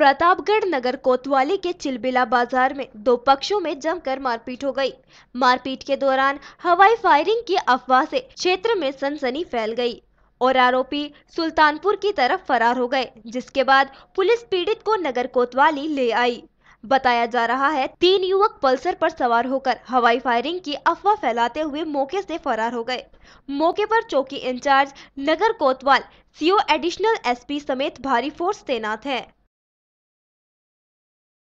प्रतापगढ़ नगर कोतवाली के चिलबिला बाजार में दो पक्षों में जमकर मारपीट हो गई। मारपीट के दौरान हवाई फायरिंग की अफवाह से क्षेत्र में सनसनी फैल गई और आरोपी सुल्तानपुर की तरफ फरार हो गए जिसके बाद पुलिस पीड़ित को नगर कोतवाली ले आई बताया जा रहा है तीन युवक पल्सर पर सवार होकर हवाई फायरिंग की अफवाह फैलाते हुए मौके से फरार हो गए मौके पर चौकी इंचार्ज नगर कोतवाल सीओ एडिशनल एसपी समेत भारी फोर्स तैनात है